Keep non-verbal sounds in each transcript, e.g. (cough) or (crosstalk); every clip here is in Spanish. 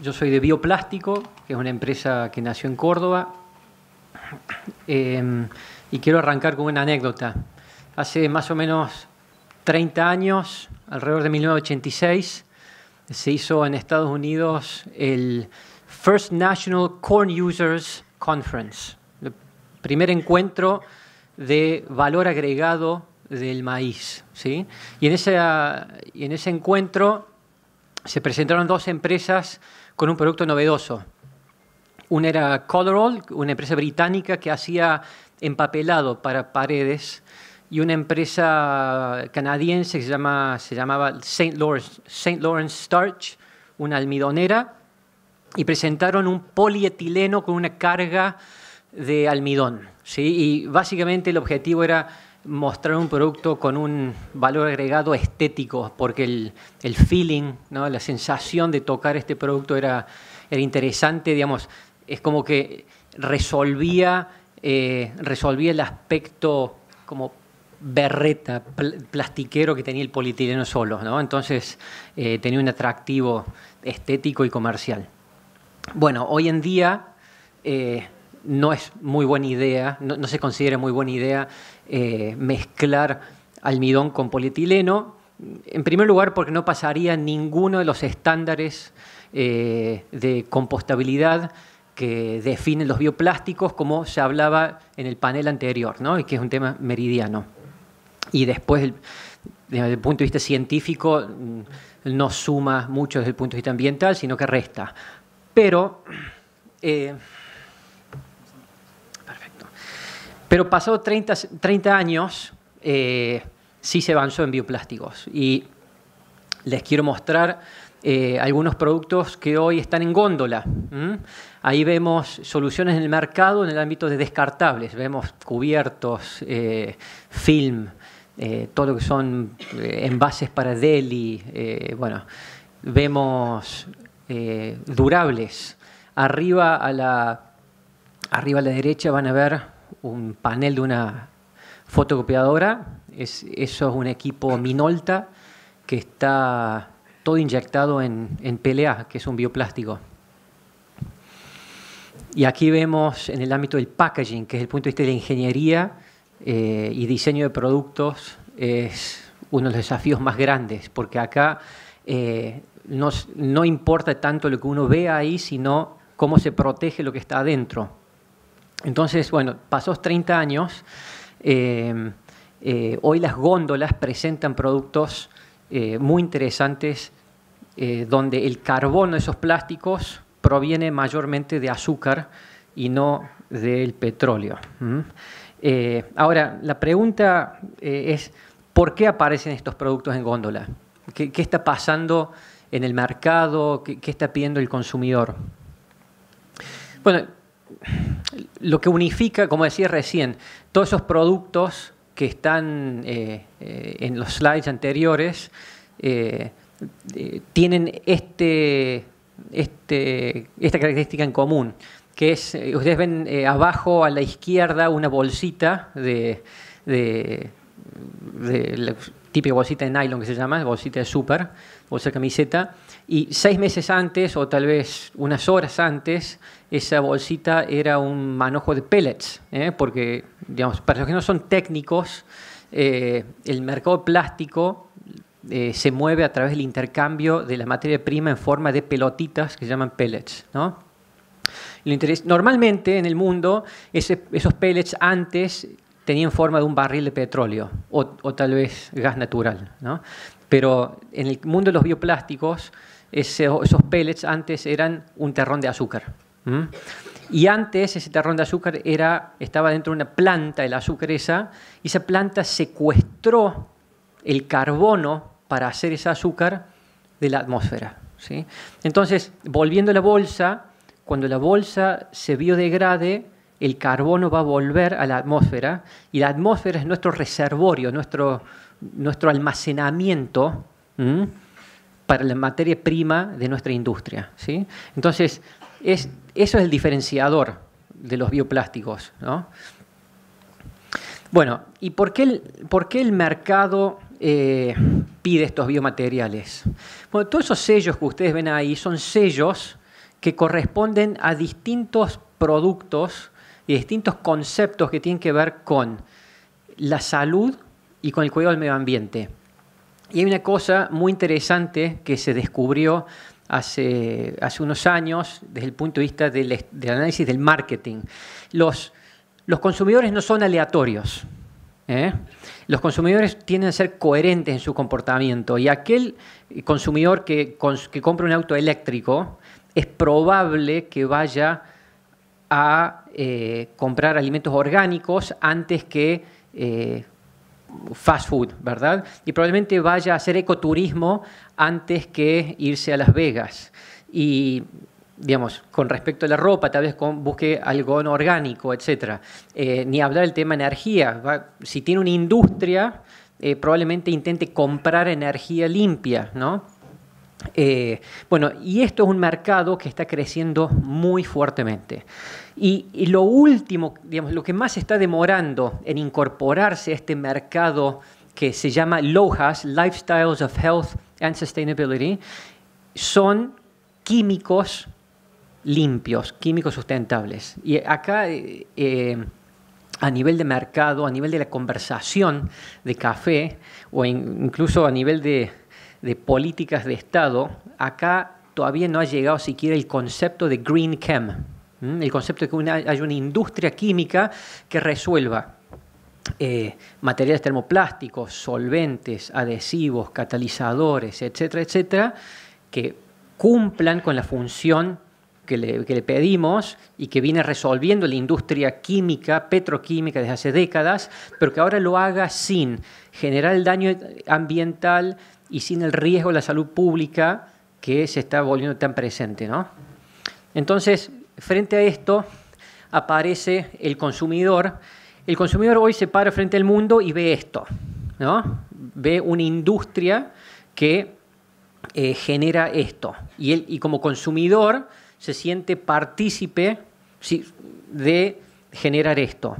yo soy de Bioplástico, que es una empresa que nació en Córdoba, em, y quiero arrancar con una anécdota. Hace más o menos 30 años, alrededor de 1986, se hizo en Estados Unidos el First National Corn Users Conference, el primer encuentro de valor agregado del maíz. Y, en ese, y en ese encuentro se presentaron dos empresas con un producto novedoso. Una era Colorol, una empresa británica que hacía empapelado para paredes, y una empresa canadiense que se, se llamaba St. Lawrence, Lawrence Starch, una almidonera, y presentaron un polietileno con una carga de almidón. Y básicamente el objetivo era mostrar un producto con un valor agregado estético, porque el, feeling, ¿no? la sensación de tocar este producto era, interesante, digamos, es como que resolvía, eh, resolvía el aspecto como berreta, plastiquero que tenía el polietileno solo, ¿no? Entonces eh, tenía un atractivo estético y comercial. Bueno, hoy en día eh, no es muy buena idea, no, se considera muy buena idea eh, mezclar almidón con polietileno. En primer lugar, porque no pasaría ninguno de los estándares eh, de compostabilidad que definen los bioplásticos, como se hablaba en el panel anterior, ¿no? y que es un tema meridiano. Y después, desde el punto de vista científico, mm, no suma mucho desde el punto de vista ambiental, sino que resta. Pero eh, Pero pasado 30, años, eh, sí se avanzó en bioplásticos. Y les quiero mostrar eh, algunos productos que hoy están en góndola. Ahí vemos soluciones en el mercado en el ámbito de descartables. Vemos cubiertos, eh, film, todo lo que son envases para deli. bueno, vemos durables. Arriba a la, arriba a la derecha van a ver un panel de una fotocopiadora. Es, eso es un equipo Minolta que está todo inyectado en, en PLA, que es un bioplástico. Y aquí vemos en el ámbito del packaging, que es el punto de vista de ingeniería eh, y diseño de productos, es uno de los desafíos más grandes, porque acá eh, no, no importa tanto lo que uno ve ahí, sino cómo se protege lo que está adentro. Entonces, bueno, pasados 30 años, eh, eh, hoy las góndolas presentan productos eh, muy interesantes donde el carbono de esos plásticos proviene mayormente de azúcar y no del petróleo. ahora, la pregunta es, ¿por qué aparecen estos productos en góndola? ¿Qué, está pasando en el mercado? ¿Qué está pidiendo el consumidor? Bueno, lo que unifica, como decía recién, todos esos productos que están eh, eh, en los slides anteriores, eh, tienen este, este, esta característica en común, que es, ustedes ven abajo a la izquierda una bolsita de típica bolsita de nylon que se llama, bolsita de super, bolsa de camiseta, y seis meses antes o tal vez unas horas antes, esa bolsita era un manojo de pellets, ¿eh? porque, digamos, para los que no son técnicos, eh, el mercado plástico eh, se mueve a través del intercambio de la materia prima en forma de pelotitas que se llaman pellets, ¿no? normalmente en el mundo esos pellets antes tenían forma de un barril de petróleo o, tal vez gas natural. Pero en el mundo de los bioplásticos, esos, pellets antes eran un terrón de azúcar. Y antes ese terrón de azúcar era, estaba dentro de una planta, el azúcar esa, y esa planta secuestró el carbono para hacer ese azúcar de la atmósfera. Entonces, volviendo a la bolsa, cuando la bolsa se biodegrade, el carbono va a volver a la atmósfera y la atmósfera es nuestro reservorio, nuestro, nuestro almacenamiento para la materia prima de nuestra industria. ¿sí? Entonces, es, eso es el diferenciador de los bioplásticos. Bueno, ¿y por qué el, por el mercado eh, pide estos biomateriales? Bueno, todos esos sellos que ustedes ven ahí son sellos que corresponden a distintos productos distintos conceptos que tienen que ver con la salud y con el cuidado del medio ambiente. Y hay una cosa muy interesante que se descubrió hace, hace unos años desde el punto de vista del, análisis del marketing. Los, los consumidores no son aleatorios. ¿eh? Los consumidores tienden a ser coherentes en su comportamiento y aquel consumidor que, que compra un auto eléctrico es probable que vaya a eh, comprar alimentos orgánicos antes que eh, fast food, ¿verdad? Y probablemente vaya a hacer ecoturismo antes que irse a Las Vegas. Y, digamos, con respecto a la ropa, tal vez busque algodón orgánico, etc. Eh, ni hablar del tema energía. Si tiene una industria, probablemente intente comprar energía limpia, ¿no? bueno, y esto es un mercado que está creciendo muy fuertemente. Y, lo último, digamos, lo que más está demorando en incorporarse a este mercado que se llama LOHAS, Lifestyles of Health and Sustainability, son químicos limpios, químicos sustentables. Y acá, eh, eh, a nivel de mercado, a nivel de la conversación de café, o incluso a nivel de, de políticas de Estado, acá todavía no ha llegado siquiera el concepto de Green Chem Mm, el concepto de que una, hay una industria química que resuelva eh, materiales termoplásticos, solventes, adhesivos, catalizadores, etcétera, etcétera, que cumplan con la función que le, pedimos y que viene resolviendo la industria química, petroquímica desde hace décadas, pero que ahora lo haga sin generar el daño ambiental y sin el riesgo a la salud pública que se está volviendo tan presente. ¿no? Entonces, frente a esto aparece el consumidor. El consumidor hoy se para frente al mundo y ve esto, Ve una industria que eh, genera esto. Y, él, y como consumidor se siente partícipe de generar esto.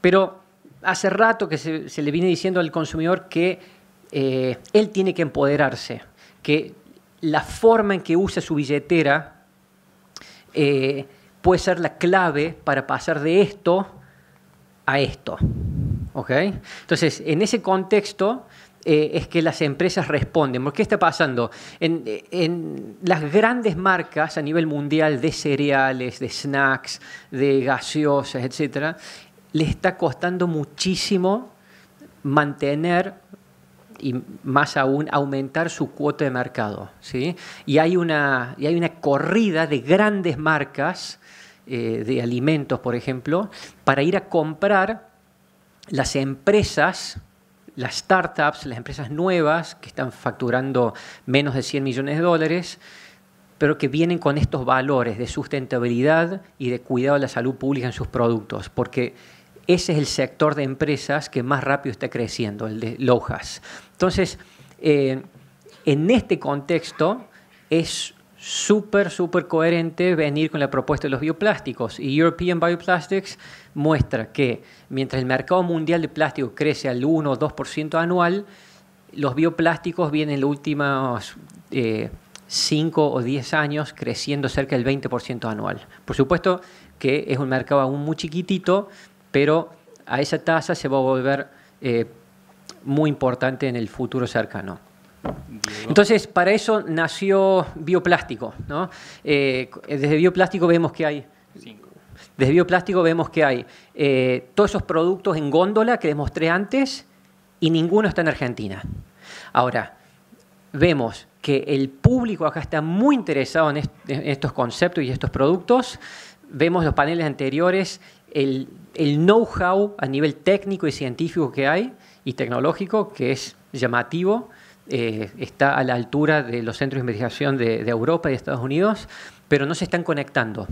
Pero hace rato que se, le viene diciendo al consumidor que eh, él tiene que empoderarse, que la forma en que usa su billetera eh, puede ser la clave para pasar de esto a esto. ¿Okay? Entonces, en ese contexto eh, es que las empresas responden. ¿Por qué está pasando? En, en, las grandes marcas a nivel mundial de cereales, de snacks, de gaseosas, etc., le está costando muchísimo mantener y más aún aumentar su cuota de mercado. ¿sí? Y, hay una, y hay una corrida de grandes marcas eh, de alimentos, por ejemplo, para ir a comprar las empresas las startups, las empresas nuevas que están facturando menos de 100 millones de dólares, pero que vienen con estos valores de sustentabilidad y de cuidado de la salud pública en sus productos, porque ese es el sector de empresas que más rápido está creciendo, el de Lojas. Entonces, eh, en este contexto es súper, súper coherente venir con la propuesta de los bioplásticos. Y European Bioplastics muestra que mientras el mercado mundial de plástico crece al 1 o 2% anual, los bioplásticos vienen en los últimos... 5 eh, o 10 años creciendo cerca del 20% anual. Por supuesto que es un mercado aún muy chiquitito, pero a esa tasa se va a volver eh, muy importante en el futuro cercano. Entonces, para eso nació bioplástico. ¿no? Eh, desde bioplástico vemos que hay... Desde bioplástico vemos que hay eh, todos esos productos en góndola que les mostré antes y ninguno está en Argentina. Ahora, vemos que el público acá está muy interesado en estos conceptos y estos productos, vemos los paneles anteriores, el, know-how a nivel técnico y científico que hay y tecnológico, que es llamativo, eh, está a la altura de los centros de investigación de, Europa y de Estados Unidos, pero no se están conectando.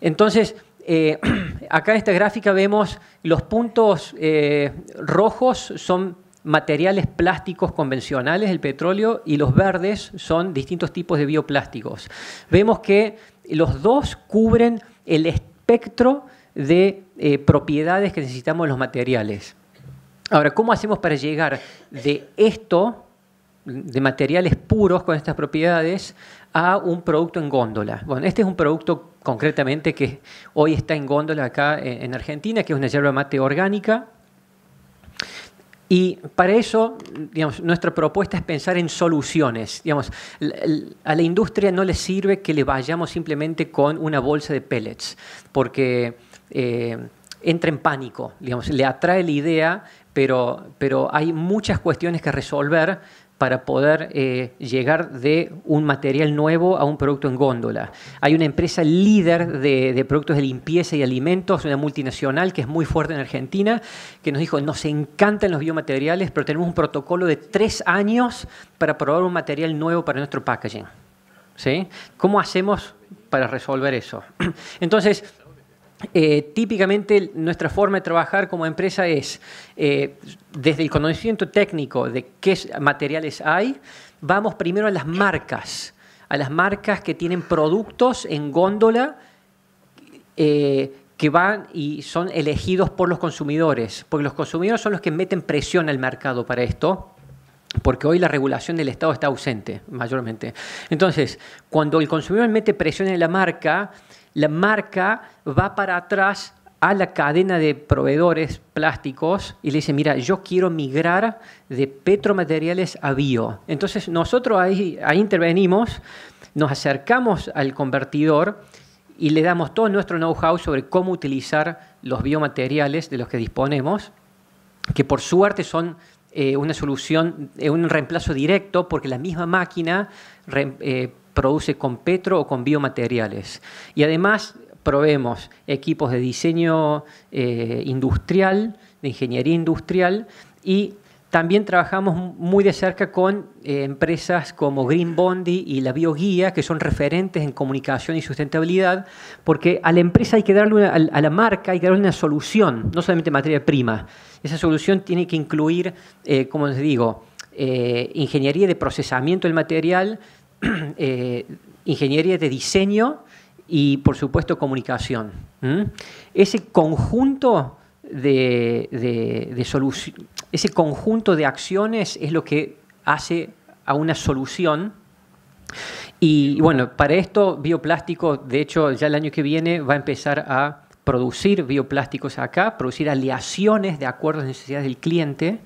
Entonces, eh, (clears throat) acá en esta gráfica vemos los puntos eh, rojos son materiales plásticos convencionales, el petróleo, y los verdes son distintos tipos de bioplásticos. Vemos que los dos cubren el espectro de eh, propiedades que necesitamos los materiales. Ahora, ¿cómo hacemos para llegar de esto, de materiales puros con estas propiedades, a un producto en góndola? Bueno, este es un producto concretamente que hoy está en góndola acá eh, en Argentina, que es una yerba mate orgánica, y para eso, digamos, nuestra propuesta es pensar en soluciones. Digamos, a la industria no le sirve que le vayamos simplemente con una bolsa de pellets, porque eh, entra en pánico, digamos, le atrae la idea, pero, pero hay muchas cuestiones que resolver para poder eh, llegar de un material nuevo a un producto en góndola. Hay una empresa líder de, productos de limpieza y alimentos, una multinacional que es muy fuerte en Argentina, que nos dijo, nos encantan los biomateriales, pero tenemos un protocolo de tres años para probar un material nuevo para nuestro packaging. ¿Cómo hacemos para resolver eso? (clears throat) Entonces, eh, típicamente nuestra forma de trabajar como empresa es, eh, desde el conocimiento técnico de qué materiales hay, vamos primero a las marcas, a las marcas que tienen productos en góndola eh, que van y son elegidos por los consumidores, porque los consumidores son los que meten presión al mercado para esto, porque hoy la regulación del Estado está ausente mayormente. Entonces, cuando el consumidor mete presión en la marca, la marca va para atrás a la cadena de proveedores plásticos y le dice, mira, yo quiero migrar de petromateriales a bio. Entonces nosotros ahí, intervenimos, nos acercamos al convertidor y le damos todo nuestro know-how sobre cómo utilizar los biomateriales de los que disponemos, que por suerte son eh, una solución, eh, un reemplazo directo, porque la misma máquina eh, produce con petro o con biomateriales. Y además proveemos equipos de diseño industrial, de ingeniería industrial y también trabajamos muy de cerca con eh, empresas como Green Bondi y la Bioguía, que son referentes en comunicación y sustentabilidad, porque a la empresa hay que darle una, a la marca hay que darle una solución, no solamente materia prima. Esa solución tiene que incluir, eh, como les digo, eh, ingeniería de procesamiento del material, (clears throat) ingeniería de diseño y, por supuesto, comunicación. Ese conjunto de, solución, ese conjunto de acciones es lo que hace a una solución. Y, bueno, para esto bioplástico, de hecho, ya el año que viene va a empezar a producir bioplásticos acá, producir aleaciones de acuerdo a las necesidades del cliente.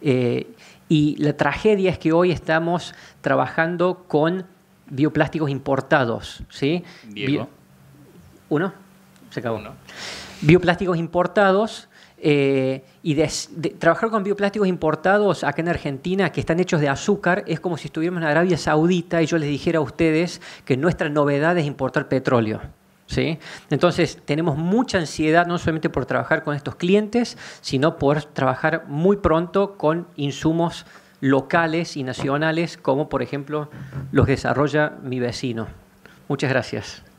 Eh, y la tragedia es que hoy estamos trabajando con bioplásticos importados. ¿sí? ¿Uno? Se acabó. Uno bioplásticos importados eh, y trabajar con bioplásticos importados acá en Argentina que están hechos de azúcar es como si estuviéramos en Arabia Saudita y yo les dijera a ustedes que nuestra novedad es importar petróleo. ¿sí? Entonces tenemos mucha ansiedad no solamente por trabajar con estos clientes, sino por trabajar muy pronto con insumos locales y nacionales como por ejemplo los desarrolla mi vecino. Muchas gracias.